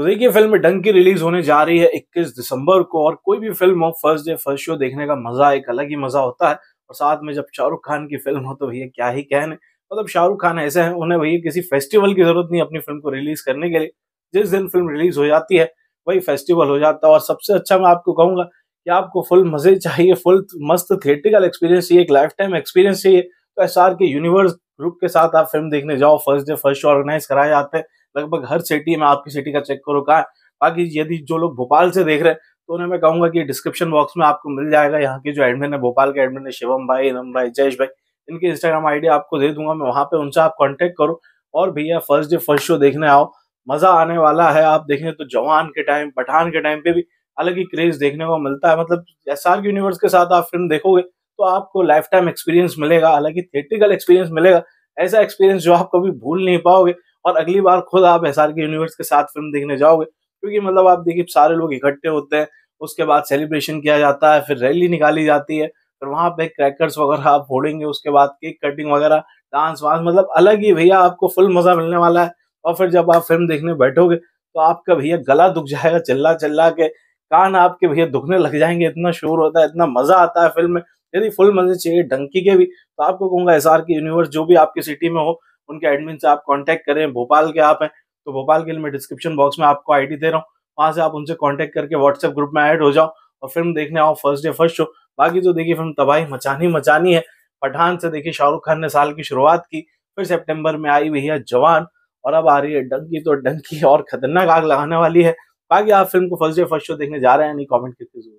तो देखिए फिल्म डंग की रिलीज होने जा रही है 21 दिसंबर को और कोई भी फिल्म हो फर्स्ट डे फर्स्ट शो देखने का मजा एक अलग ही मजा होता है और साथ में जब शाहरुख खान की फिल्म हो तो भैया क्या ही कहने मतलब शाहरुख खान ऐसे हैं उन्हें भैया किसी फेस्टिवल की जरूरत नहीं अपनी फिल्म को रिलीज करने के लिए जिस दिन फिल्म रिलीज हो जाती है वही फेस्टिवल हो जाता है और सबसे अच्छा मैं आपको कहूंगा कि आपको फुल मजे चाहिए फुल मस्त थिएटिकल एक्सपीरियंस चाहिए एक लाइफ टाइम एक्सपीरियंस चाहिए तो एस के यूनिवर्स ग्रुप के साथ आप फिल्म देखने जाओ first day first show organise कराए जाते हैं लगभग हर सिटी में आपकी सिटी का चेक करो कहाँ बाकी यदि जो लोग भोपाल से देख रहे हैं तो उन्हें मैं कहूंगा कि डिस्क्रिप्शन बॉक्स में आपको मिल जाएगा यहाँ के जो एडमिन है भोपाल के एडमिन है शिवम भाई इनम भाई जयेश भाई इनके इंस्टाग्राम आईडी आपको दे दूंगा मैं वहां पे उनसे आप कांटेक्ट करो और भैया फर्स्ट डे फर्स्ट शो देखने आओ मजा आने वाला है आप देखें तो जवान के टाइम पठान के टाइम पे भी अलग ही क्रेज देखने को मिलता है मतलब एस आर यूनिवर्स के साथ आप फिल्म देखोगे तो आपको लाइफ टाइम एक्सपीरियंस मिलेगा अलग ही थिएटिकल एक्सपीरियंस मिलेगा ऐसा एक्सपीरियंस जो आप कभी भूल नहीं पाओगे और अगली बार खुद आप एस के यूनिवर्स के साथ फिल्म देखने जाओगे क्योंकि मतलब आप देखिए सारे लोग इकट्ठे होते हैं उसके बाद सेलिब्रेशन किया जाता है फिर रैली निकाली जाती है फिर वहाँ पे क्रैकर्स वगैरह आप फोड़ेंगे उसके बाद केक कटिंग वगैरह डांस वांस मतलब अलग ही भैया आपको फुल मजा मिलने वाला है और फिर जब आप फिल्म देखने बैठोगे तो आपका भैया गला दुख जाएगा चिल्ला चिल्ला के कान आपके भैया दुखने लग जाएंगे इतना शोर होता है इतना मजा आता है फिल्म में यदि फुल मजे चाहिए डंकी के भी तो आपको कहूंगा एस आर के यूनिवर्स जो भी आपकी सिटी में हो उनके एडमिन से आप कॉन्टेक्ट करें भोपाल के आप हैं तो भोपाल के लिए मैं डिस्क्रिप्शन बॉक्स में आपको आईडी दे रहा हूँ वहां से आप उनसे कॉन्टेक्ट करके व्हाट्सएप ग्रुप में ऐड हो जाओ और फिल्म देखने आओ फर्स्ट डे फर्स्ट शो बाकी तो देखिए फिल्म तबाही मचानी मचानी है पठान से देखिए शाहरुख खान ने साल की शुरुआत की फिर सेप्टेम्बर में आई हुई है जवान और अब आ रही है डंकी तो डंकी और खतरनाक आग लगाने वाली है बाकी आप फिल्म को फर्स्ट डे फर्स्ट शो देखने जा रहे हैं नहीं कॉमेंट करके जरूर